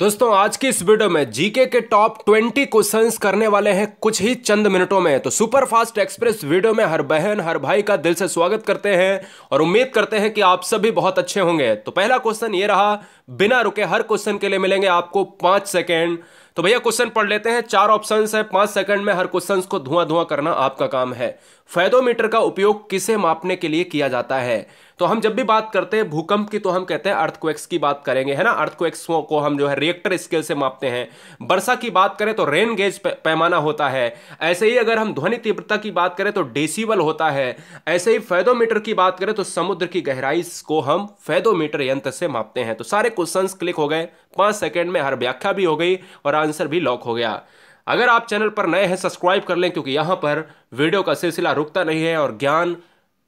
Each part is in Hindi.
दोस्तों आज की इस वीडियो में जीके के टॉप 20 क्वेश्चंस करने वाले हैं कुछ ही चंद मिनटों में तो सुपर फास्ट एक्सप्रेस वीडियो में हर बहन हर भाई का दिल से स्वागत करते हैं और उम्मीद करते हैं कि आप सभी बहुत अच्छे होंगे तो पहला क्वेश्चन ये रहा बिना रुके हर क्वेश्चन के लिए मिलेंगे आपको पांच सेकेंड तो भैया क्वेश्चन पढ़ लेते हैं चार ऑप्शन है पांच सेकंड में हर क्वेश्चन को धुआं धुआं करना आपका काम है फैदोमीटर का उपयोग किसे मापने के लिए किया जाता है तो हम जब भी बात करते हैं भूकंप की तो हम कहते हैं अर्थक्वेक्स की बात करेंगे है ना अर्थक्वेक्स को हम जो है रिएक्टर स्केल से मापते हैं वर्षा की बात करें तो रेन गेज पैमाना होता है ऐसे ही अगर हम ध्वनि तीव्रता की बात करें तो डेसीबल होता है ऐसे ही फैदोमीटर की बात करें तो समुद्र की गहराई को हम फैदोमीटर यंत्र से मापते हैं तो सारे क्वेश्चन क्लिक हो गए पांच सेकेंड में हर व्याख्या भी हो गई और आंसर भी लॉक हो गया अगर आप चैनल पर नए हैं सब्सक्राइब कर लें क्योंकि यहाँ पर वीडियो का सिलसिला रुकता नहीं है और ज्ञान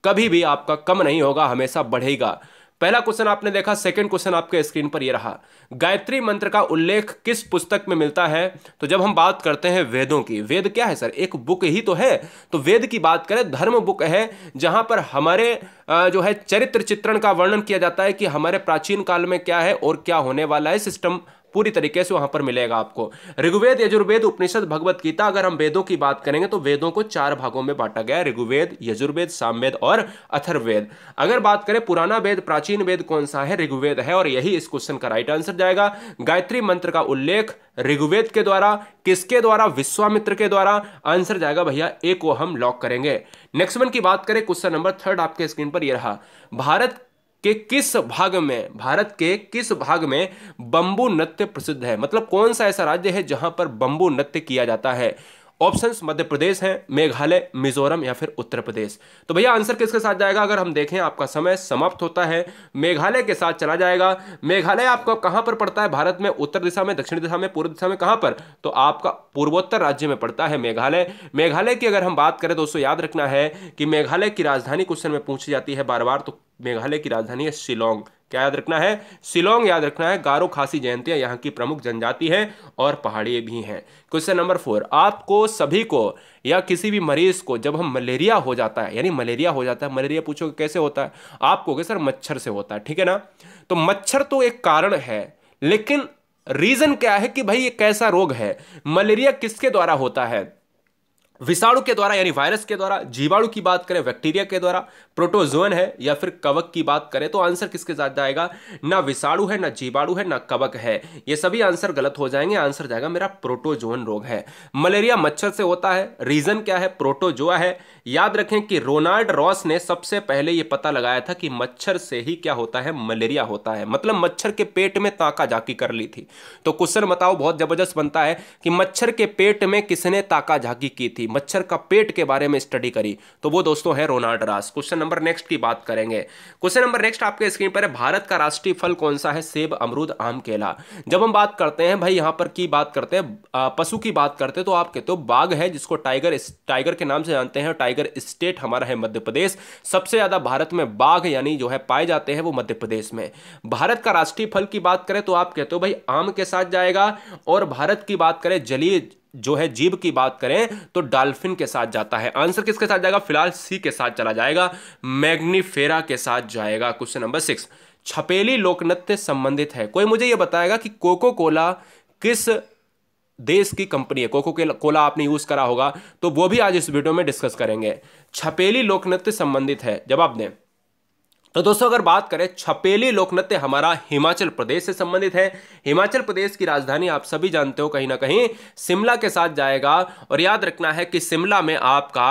कभी भी आपका कम नहीं होगा हमेशा बढ़ेगा पहला क्वेश्चन आपने देखा सेकंड क्वेश्चन आपके स्क्रीन पर यह रहा गायत्री मंत्र का उल्लेख किस पुस्तक में मिलता है तो जब हम बात करते हैं वेदों की वेद क्या है सर एक बुक ही तो है तो वेद की बात करें धर्म बुक है जहां पर हमारे जो है चरित्र चित्रण का वर्णन किया जाता है कि हमारे प्राचीन काल में क्या है और क्या होने वाला है सिस्टम पूरी तरीके से वहां पर मिलेगा आपको ऋग्वेद यजुर्वेद उपनिषद भगवत गीता अगर हम वेदों की बात करेंगे तो वेदों को चार भागों में बांटा गया ऋग्वेद यजुर्वेद सामवेद और अथर्वेद अगर बात करें पुराना वेद प्राचीन वेद कौन सा है ऋग्वेद है और यही इस क्वेश्चन का राइट आंसर जाएगा गायत्री मंत्र का उल्लेख ऋग्वेद के द्वारा किसके द्वारा विश्वामित्र के द्वारा आंसर जाएगा भैया ए को हम लॉक करेंगे नेक्स्ट वन की बात करें क्वेश्चन नंबर थर्ड आपके स्क्रीन पर यह रहा भारत कि किस भाग में भारत के किस भाग में बंबू नृत्य प्रसिद्ध है मतलब कौन सा ऐसा राज्य है जहां पर बंबू नृत्य किया जाता है ऑप्शंस मध्य प्रदेश हैं मेघालय मिजोरम या फिर उत्तर प्रदेश तो भैया आंसर किसके साथ जाएगा अगर हम देखें आपका समय समाप्त होता है मेघालय के साथ चला जाएगा मेघालय आपका कहां पर पड़ता है भारत में उत्तर दिशा में दक्षिण दिशा में पूर्व दिशा में कहां पर तो आपका पूर्वोत्तर राज्य में पड़ता है मेघालय मेघालय की अगर हम बात करें दोस्तों याद रखना है कि मेघालय की राजधानी क्वेश्चन में पूछी जाती है बार बार तो मेघालय की राजधानी है शिलोंग क्या याद रखना है सिलोंग याद रखना है गारो खासी जयंतियाँ यहाँ की प्रमुख जनजाति है और पहाड़ी भी हैं क्वेश्चन नंबर फोर आपको सभी को या किसी भी मरीज को जब हम मलेरिया हो जाता है यानी मलेरिया हो जाता है मलेरिया पूछो कैसे होता है आप कहोगे सर मच्छर से होता है ठीक है ना तो मच्छर तो एक कारण है लेकिन रीजन क्या है कि भाई ये कैसा रोग है मलेरिया किसके द्वारा होता है विषाणु के द्वारा यानी वायरस के द्वारा जीवाणु की बात करें बैक्टीरिया के द्वारा प्रोटोजोन है या फिर कवक की बात करें तो आंसर किसके साथ जाएगा ना विषाणु है ना जीवाणु है ना कवक है ये सभी आंसर गलत हो जाएंगे आंसर जाएगा मेरा प्रोटोजोन रोग है मलेरिया मच्छर से होता है रीजन क्या है प्रोटोजोआ है याद रखें कि रोनाल्ड रॉस ने सबसे पहले यह पता लगाया था कि मच्छर से ही क्या होता है मलेरिया होता है मतलब मच्छर के पेट में ताका झाकी कर ली थी तो क्वेश्चन बताओ बहुत जबरदस्त बनता है कि मच्छर के पेट में किसने ताका झाकी की थी मच्छर का पेट के बारे में स्टडी करी तो वो दोस्तों है Ronald Ross question number next की बात करेंगे क्वेश्चन नंबर नेक्स्ट आपके स्क्रीन पर है भारत का राष्ट्रीय फल कौन सा है सेब अमरूद आम केला जब हम बात करते हैं भाई यहां पर की बात करते हैं पशु की बात करते हैं तो आप कहते हो बाघ है जिसको टाइगर टाइगर के नाम से जानते हैं टाइगर स्टेट हमारा है मध्य प्रदेश सबसे ज्यादा भारत में बाघ यानी जो है पाए जाते हैं वो मध्य प्रदेश में भारत का राष्ट्रीय फल की बात करें तो आप कहते हो भाई आम के साथ जाएगा और भारत की बात करें जलीय जो है जीव की बात करें तो डॉल्फिन के साथ जाता है आंसर किसके साथ जाएगा फिलहाल सी के साथ चला जाएगा मैग्नीफेरा के साथ जाएगा क्वेश्चन नंबर सिक्स छपेली लोकनृत्य संबंधित है कोई मुझे यह बताएगा कि कोको कोला किस देश की कंपनी है कोको कोला आपने यूज करा होगा तो वो भी आज इस वीडियो में डिस्कस करेंगे छपेली लोकनृत्य संबंधित है जवाब दें तो दोस्तों अगर बात करें छपेली लोक नृत्य हमारा हिमाचल प्रदेश से संबंधित है हिमाचल प्रदेश की राजधानी आप सभी जानते हो कहीं ना कहीं शिमला के साथ जाएगा और याद रखना है कि शिमला में आपका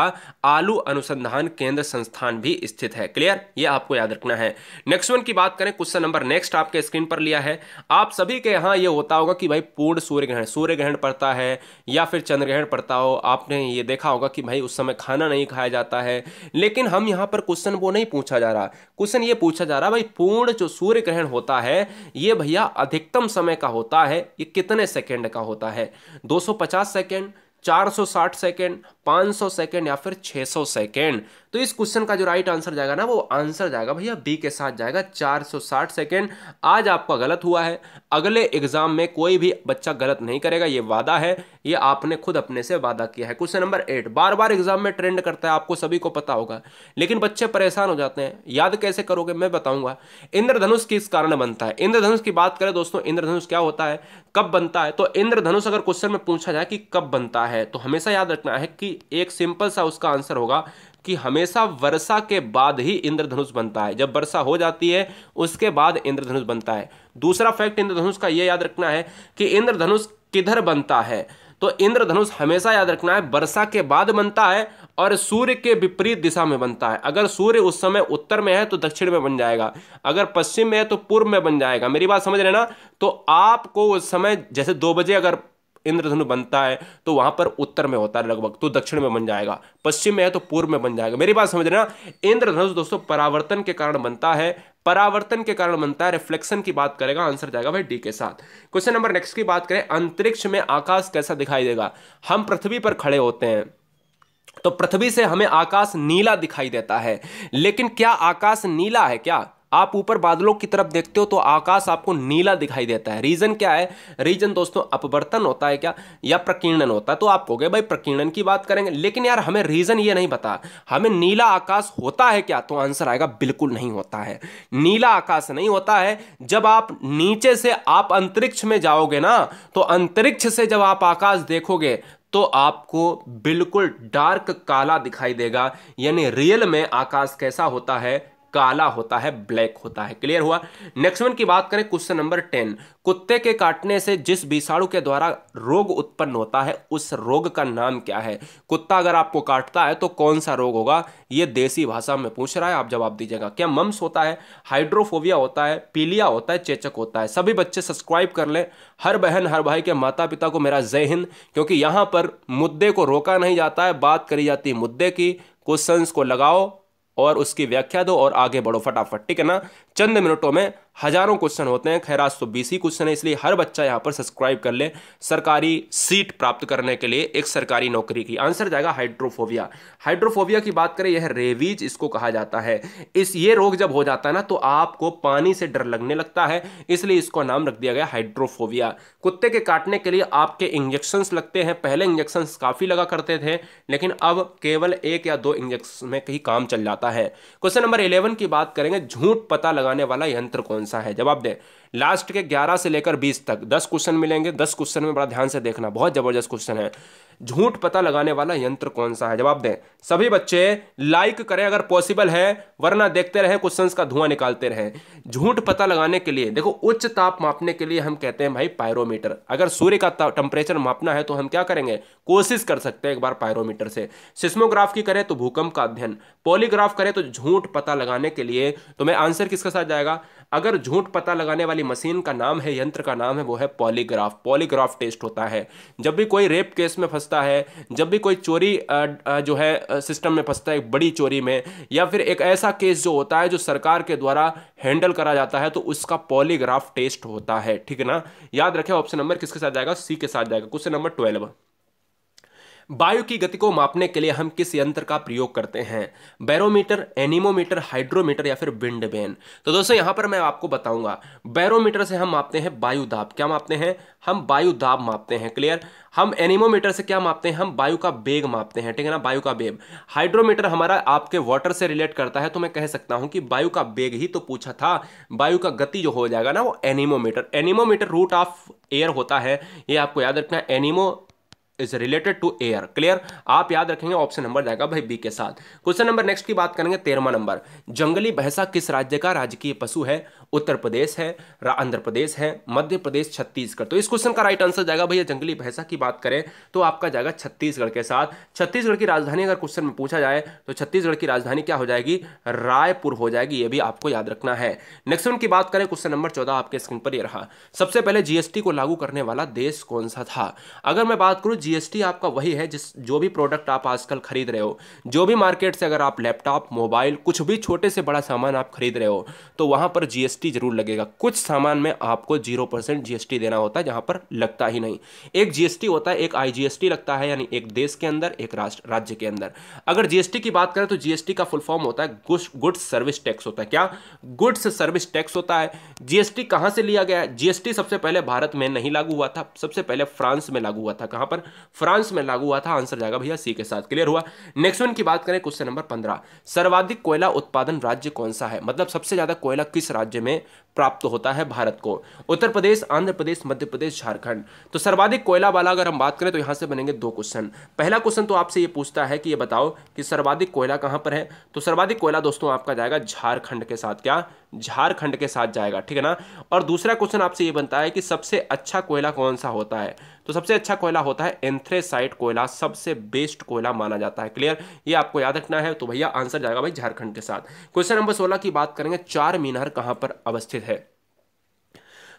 आलू अनुसंधान केंद्र संस्थान भी स्थित है क्लियर ये आपको याद रखना है नेक्स्ट वन की बात करें क्वेश्चन नंबर नेक्स्ट आपके स्क्रीन पर लिया है आप सभी के यहाँ ये होता होगा कि भाई पूर्ण सूर्य ग्रहण सूर्य ग्रहण पड़ता है या फिर चंद्र ग्रहण पड़ता हो आपने ये देखा होगा कि भाई उस समय खाना नहीं खाया जाता है लेकिन हम यहाँ पर क्वेश्चन वो नहीं पूछा जा रहा कुछ क्वेश्चन ये पूछा जा रहा है भाई पूर्ण जो सूर्य ग्रहण होता है ये भैया अधिकतम समय का होता है ये कितने सेकेंड का होता है 250 सेकेंड 460 सेकेंड 500 सेकेंड या फिर 600 सेकेंड तो इस क्वेश्चन का जो राइट आंसर जाएगा ना वो आंसर जाएगा भैया बी के साथ जाएगा 460 सेकेंड आज आपका गलत हुआ है अगले एग्जाम में कोई भी बच्चा गलत नहीं करेगा ये वादा है ये आपने खुद अपने से वादा किया है क्वेश्चन नंबर एट बार बार एग्जाम में ट्रेंड करता है आपको सभी को पता होगा लेकिन बच्चे परेशान हो जाते हैं याद कैसे करोगे मैं बताऊंगा इंद्रधनुष किस कारण बनता है इंद्रधनुष की बात करें दोस्तों इंद्रधनुष क्या होता है कब बनता है तो इंद्रधनुष अगर क्वेश्चन में पूछा जाए कि कब बनता है तो हमेशा याद रखना है कि एक सिंपल सा उसका आंसर होगा कि हमेशा वर्षा के बाद ही इंद्रधनुष बनता है जब वर्षा हो जाती है उसके बाद इंद्रधनुष बनता है दूसरा फैक्ट इंद्रधनुष का यह याद रखना है कि इंद्रधनुष किधर बनता है तो इंद्रधनुष हमेशा याद रखना है वर्षा के बाद बनता है और सूर्य के विपरीत दिशा में बनता है अगर सूर्य उस समय उत्तर में है तो दक्षिण में बन जाएगा अगर पश्चिम में है तो पूर्व में बन जाएगा मेरी बात समझ रहे ना तो आपको उस समय जैसे दो बजे अगर इंद्रधनु बनता है तो वहां पर उत्तर में होता है लगभग तो दक्षिण में बन जाएगा पश्चिम में है तो पूर्व में बन जाएगा मेरी बात समझ रहे ना इंद्रधनुष दोस्तों परावर्तन के कारण बनता है परावर्तन के कारण बनता है रिफ्लेक्शन की बात करेगा आंसर जाएगा भाई डी के साथ क्वेश्चन नंबर नेक्स्ट की बात करें अंतरिक्ष में आकाश कैसा दिखाई देगा हम पृथ्वी पर खड़े होते हैं तो पृथ्वी से हमें आकाश नीला दिखाई देता है लेकिन क्या आकाश नीला है क्या आप ऊपर बादलों की तरफ देखते हो तो आकाश आपको नीला दिखाई देता है रीजन क्या है रीजन दोस्तों अपवर्तन होता है क्या या प्रकीर्णन होता है तो आप कहोगे भाई प्रकीर्णन की बात करेंगे लेकिन यार हमें रीजन ये नहीं पता हमें नीला आकाश होता है क्या तो आंसर आएगा बिल्कुल नहीं होता है नीला आकाश नहीं होता है जब आप नीचे से आप अंतरिक्ष में जाओगे ना तो अंतरिक्ष से जब आप आकाश देखोगे तो आपको बिल्कुल डार्क काला दिखाई देगा यानी रियल में आकाश कैसा होता है काला होता है ब्लैक होता है क्लियर हुआ नेक्स्ट वन की बात करें क्वेश्चन नंबर टेन कुत्ते के काटने से जिस विषाणु के द्वारा रोग उत्पन्न होता है उस रोग का नाम क्या है कुत्ता अगर आपको काटता है तो कौन सा रोग होगा ये देसी भाषा में पूछ रहा है आप जवाब दीजिएगा क्या मम्स होता है हाइड्रोफोबिया होता है पीलिया होता है चेचक होता है सभी बच्चे सब्सक्राइब कर लें हर बहन हर भाई के माता पिता को मेरा जय हिंद क्योंकि यहाँ पर मुद्दे को रोका नहीं जाता है बात करी जाती है मुद्दे की क्वेश्चंस को लगाओ और उसकी व्याख्या दो और आगे बढ़ो फटाफट ठीक है ना चंद मिनटों में हजारों क्वेश्चन होते हैं खैर आज तो बीस ही क्वेश्चन है इसलिए हर बच्चा यहाँ पर सब्सक्राइब कर ले सरकारी सीट प्राप्त करने के लिए एक सरकारी नौकरी की आंसर जाएगा हाइड्रोफोबिया हाइड्रोफोबिया की बात करें यह रेवीज इसको कहा जाता है इस ये रोग जब हो जाता है ना तो आपको पानी से डर लगने लगता है इसलिए इसको नाम रख दिया गया हाइड्रोफोबिया कुत्ते के काटने के लिए आपके इंजेक्शन्स लगते हैं पहले इंजेक्शन्स काफ़ी लगा करते थे लेकिन अब केवल एक या दो इंजेक्शन में कहीं काम चल जाता है क्वेश्चन नंबर इलेवन की बात करेंगे झूठ पता लगाने वाला यंत्र कौन सा सा है जवाब दे लास्ट के 11 से लेकर 20 तक 10 क्वेश्चन मिलेंगे 10 क्वेश्चन में बड़ा ध्यान से देखना बहुत जबरदस्त क्वेश्चन है झूठ पता लगाने वाला यंत्र कौन सा है जवाब दें सभी बच्चे लाइक करें अगर पॉसिबल है वरना देखते रहें क्वेश्चन का धुआं निकालते रहें झूठ पता लगाने के लिए देखो उच्च ताप मापने के लिए हम कहते हैं भाई पायरोमीटर अगर सूर्य का टेम्परेचर मापना है तो हम क्या करेंगे कोशिश कर सकते हैं एक बार पायरोमीटर से सिस्मोग्राफ की करें तो भूकंप का अध्ययन पॉलीग्राफ करें तो झूठ पता लगाने के लिए तो मैं आंसर किसके साथ जाएगा अगर झूठ पता लगाने वाली मशीन का नाम है यंत्र का नाम है वो है पॉलीग्राफ पॉलीग्राफ टेस्ट होता है जब भी कोई रेप केस में फंसता है जब भी कोई चोरी जो है सिस्टम में फंसता है बड़ी चोरी में या फिर एक ऐसा केस जो होता है जो सरकार के द्वारा हैंडल करा जाता है तो उसका पॉलीग्राफ टेस्ट होता है ठीक है ना याद रखें ऑप्शन नंबर किसके साथ जाएगा सी के साथ जाएगा क्वेश्चन नंबर ट्वेल्व वायु की गति को मापने के लिए हम किस यंत्र का प्रयोग करते हैं बैरोमीटर एनिमोमीटर हाइड्रोमीटर या फिर विंड बेन तो दोस्तों यहां पर मैं आपको बताऊंगा बैरोमीटर से हम मापते हैं वायु दाब क्या मापते हैं हम वायु दाब मापते हैं क्लियर हम एनिमोमीटर से क्या मापते हैं हम वायु का बेग मापते हैं ठीक है ना वायु का बेग हाइड्रोमीटर हमारा आपके वाटर से रिलेट करता है तो मैं कह सकता हूं कि वायु का बेग ही तो पूछा था वायु का गति जो हो जाएगा ना वो anemometer anemometer root of air होता है ये आपको याद रखना anemo is related to air clear आप याद रखेंगे ऑप्शन नंबर जाएगा भाई बी के साथ क्वेश्चन नंबर नेक्स्ट की बात करेंगे तेरहवा नंबर जंगली भैंसा किस राज्य का राजकीय पशु है उत्तर प्रदेश है आंध्र प्रदेश है मध्य प्रदेश छत्तीसगढ़ तो इस क्वेश्चन का राइट आंसर जाएगा भैया जंगली भैंसा की बात करें तो आपका जाएगा छत्तीसगढ़ के साथ छत्तीसगढ़ की राजधानी अगर क्वेश्चन में पूछा जाए तो छत्तीसगढ़ की राजधानी क्या हो जाएगी रायपुर हो जाएगी ये भी आपको याद रखना है नेक्स्ट वन की बात करें क्वेश्चन नंबर चौदह आपके स्क्रीन पर यह रहा सबसे पहले जीएसटी को लागू करने वाला देश कौन सा था अगर मैं बात करूं जीएसटी आपका वही है जिस जो भी प्रोडक्ट आप आजकल खरीद रहे हो जो भी मार्केट से अगर आप लैपटॉप मोबाइल कुछ भी छोटे से बड़ा सामान आप खरीद रहे हो तो वहां पर जीएसटी जीएसटी जरूर लगेगा कुछ सामान में आपको जीरो परसेंट जीएसटी देना होता है जहां पर लगता ही नहीं एक जीएसटी होता है एक आईजीएसटी लगता है यानी एक देश के अंदर एक राष्ट्र राज्य के अंदर अगर जीएसटी की बात करें तो जीएसटी का फुल फॉर्म होता है गुड्स सर्विस टैक्स होता है क्या गुड्स सर्विस टैक्स होता है जीएसटी कहां से लिया गया जीएसटी सबसे पहले भारत में नहीं लागू हुआ था सबसे पहले फ्रांस में लागू हुआ था कहां पर फ्रांस में लागू हुआ था आंसर जाएगा भैया सी के साथ क्लियर हुआ नेक्स्ट वन की बात करें क्वेश्चन नंबर पंद्रह सर्वाधिक कोयला उत्पादन राज्य कौन सा है मतलब सबसे ज्यादा कोयला किस राज्य में め प्राप्त होता है भारत को उत्तर प्रदेश आंध्र प्रदेश मध्य प्रदेश झारखंड तो सर्वाधिक कोयला वाला अगर हम बात करें तो यहां से बनेंगे दो क्वेश्चन पहला क्वेश्चन तो आपसे ये पूछता है कि ये बताओ कि सर्वाधिक कोयला कहां पर है तो सर्वाधिक कोयला दोस्तों आपका जाएगा झारखंड के साथ क्या झारखंड के साथ जाएगा ठीक है ना और दूसरा क्वेश्चन आपसे ये बनता है कि सबसे अच्छा कोयला कौन सा होता है तो सबसे अच्छा कोयला होता है एंथ्रेसाइट कोयला सबसे बेस्ट कोयला माना जाता है क्लियर ये आपको याद रखना है तो भैया आंसर जाएगा भाई झारखंड के साथ क्वेश्चन नंबर सोलह की बात करेंगे चार मीनार कहां पर अवस्थित संबंधित है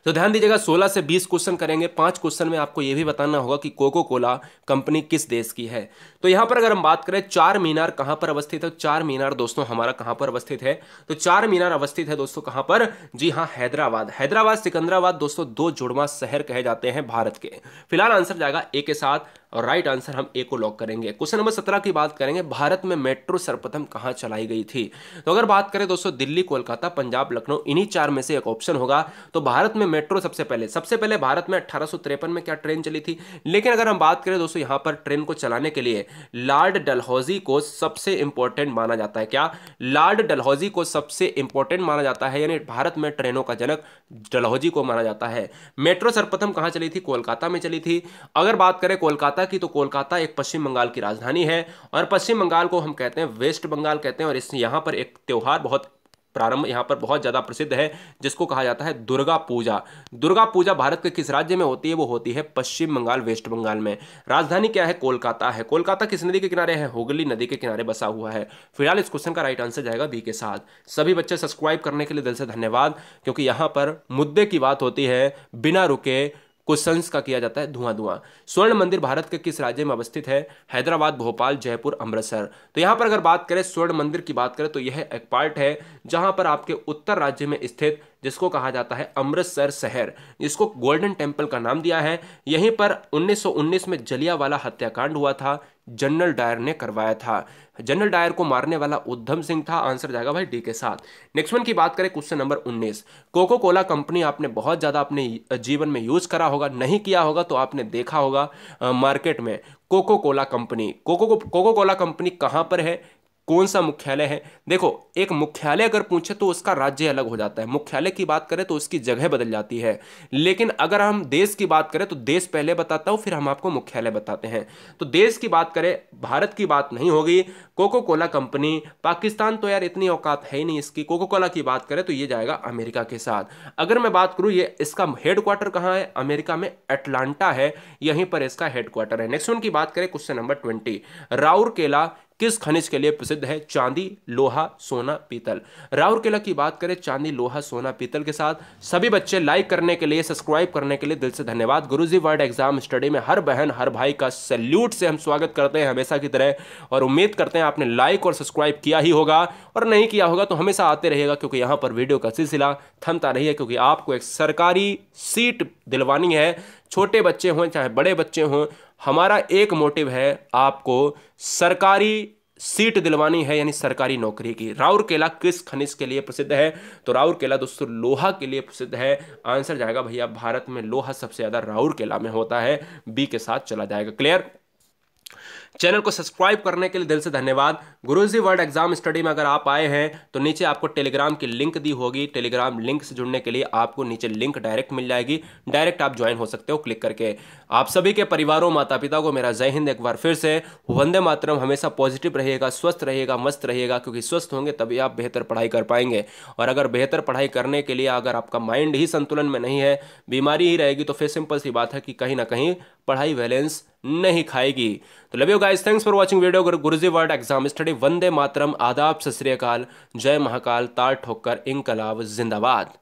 तो ध्यान दीजिएगा 16 से 20 क्वेश्चन करेंगे पांच क्वेश्चन में आपको यह भी बताना होगा कि कोको कोला कंपनी किस देश की है तो यहां पर अगर हम बात करें चार मीनार कहां पर अवस्थित है तो चार मीनार दोस्तों हमारा कहां पर अवस्थित है तो चार मीनार अवस्थित है दोस्तों कहां पर जी हां हैदराबाद हैदराबाद सिकंदराबाद दोस्तों दो जुड़वा शहर कहे जाते हैं भारत के फिलहाल आंसर जाएगा ए के साथ और राइट आंसर हम ए को लॉक करेंगे क्वेश्चन नंबर सत्रह की बात करेंगे भारत में मेट्रो सर्वप्रथम कहाँ चलाई गई थी तो अगर बात करें दोस्तों दिल्ली कोलकाता पंजाब लखनऊ इन्हीं चार में से एक ऑप्शन होगा तो भारत में मेट्रो सबसे पहले सबसे पहले भारत में अट्ठारह में क्या ट्रेन चली थी लेकिन अगर हम बात करें दोस्तों यहाँ पर ट्रेन को चलाने के लिए लार्ड डलहौजी को सबसे इंपॉर्टेंट माना जाता है क्या लार्ड डलहौजी को सबसे इंपॉर्टेंट माना जाता है यानी भारत में ट्रेनों का जनक डलहौजी को माना जाता है मेट्रो सर्वप्रथम कहाँ चली थी कोलकाता में चली थी अगर बात करें कोलकाता कोलकाता की तो कोलकाता एक पश्चिम बंगाल की राजधानी है और पश्चिम बंगाल को हम कहते हैं वेस्ट बंगाल कहते हैं और इस यहाँ पर एक त्यौहार बहुत प्रारंभ यहाँ पर बहुत ज़्यादा प्रसिद्ध है जिसको कहा जाता है दुर्गा पूजा दुर्गा पूजा भारत के किस राज्य में होती है वो होती है पश्चिम बंगाल वेस्ट बंगाल में राजधानी क्या है कोलकाता है कोलकाता किस नदी के किनारे है हुगली नदी के किनारे बसा हुआ है फिलहाल इस क्वेश्चन का राइट आंसर जाएगा बी के साथ सभी बच्चे सब्सक्राइब करने के लिए दिल से धन्यवाद क्योंकि यहाँ पर मुद्दे की बात होती है बिना रुके क्वेश्चंस का किया जाता है धुआं धुआं स्वर्ण मंदिर भारत के किस राज्य में अवस्थित है हैदराबाद भोपाल जयपुर अमृतसर तो यहां पर अगर बात करें स्वर्ण मंदिर की बात करें तो यह एक पार्ट है जहां पर आपके उत्तर राज्य में स्थित जिसको कहा जाता है अमृतसर शहर जिसको गोल्डन टेम्पल का नाम दिया है यहीं पर 1919 में जलियावाला हत्याकांड हुआ था जनरल डायर ने करवाया था जनरल डायर को मारने वाला उद्धम सिंह था आंसर जाएगा भाई डी के साथ नेक्स्ट वन की बात करें question number 19 Coca Cola company आपने बहुत ज़्यादा अपने जीवन में यूज करा होगा नहीं किया होगा तो आपने देखा होगा मार्केट में Coca Cola company Coca Coca Cola company कहाँ पर है कौन सा मुख्यालय है देखो एक मुख्यालय अगर पूछे तो उसका राज्य अलग हो जाता है मुख्यालय की बात करें तो उसकी जगह बदल जाती है लेकिन अगर हम देश की बात करें तो देश पहले बताता हूँ फिर हम आपको मुख्यालय बताते हैं तो देश की बात करें भारत की बात नहीं होगी कोको कोला कंपनी पाकिस्तान तो यार इतनी औकात है ही नहीं इसकी कोको कोला की बात करें तो ये जाएगा अमेरिका के साथ अगर मैं बात करूँ ये इसका हेडक्वार्टर कहाँ है अमेरिका में एटलांटा है यहीं पर इसका हेडक्वार्टर है नेक्स्ट वन की बात करें क्वेश्चन नंबर ट्वेंटी राउरकेला किस खनिज के लिए प्रसिद्ध है चांदी लोहा सोना पीतल राउरकेला की बात करें चांदी लोहा सोना पीतल के साथ सभी बच्चे लाइक करने के लिए सब्सक्राइब करने के लिए दिल से धन्यवाद गुरुजी वर्ल्ड एग्जाम स्टडी में हर बहन हर भाई का सैल्यूट से हम स्वागत करते हैं हमेशा की तरह और उम्मीद करते हैं आपने लाइक और सब्सक्राइब किया ही होगा और नहीं किया होगा तो हमेशा आते रहेगा क्योंकि यहाँ पर वीडियो का सिलसिला थमता नहीं है क्योंकि आपको एक सरकारी सीट दिलवानी है छोटे बच्चे हों चाहे बड़े बच्चे हों हमारा एक मोटिव है आपको सरकारी सीट दिलवानी है यानी सरकारी नौकरी की राउरकेला किस खनिज के लिए प्रसिद्ध है तो राउरकेला दोस्तों लोहा के लिए प्रसिद्ध है आंसर जाएगा भैया भारत में लोहा सबसे ज़्यादा राउरकेला में होता है बी के साथ चला जाएगा क्लियर चैनल को सब्सक्राइब करने के लिए दिल से धन्यवाद गुरुजी वर्ल्ड एग्जाम स्टडी में अगर आप आए हैं तो नीचे आपको टेलीग्राम की लिंक दी होगी टेलीग्राम लिंक से जुड़ने के लिए आपको नीचे लिंक डायरेक्ट मिल जाएगी डायरेक्ट आप ज्वाइन हो सकते हो क्लिक करके आप सभी के परिवारों माता पिता को मेरा जय हिंद एक बार फिर से वंदे मातरम हमेशा पॉजिटिव रहिएगा स्वस्थ रहिएगा मस्त रहिएगा क्योंकि स्वस्थ होंगे तभी आप बेहतर पढ़ाई कर पाएंगे और अगर बेहतर पढ़ाई करने के लिए अगर आपका माइंड ही संतुलन में नहीं है बीमारी ही रहेगी तो फिर सिंपल सी बात है कि कहीं ना कहीं पढ़ाई बैलेंस नहीं खाएगी तो love you guys thanks for watching video गुरुजी वर्ड एग्जाम स्टडी वंदे मातरम आदाब सत जय महाकाल तार ठोकर इंकलाब जिंदाबाद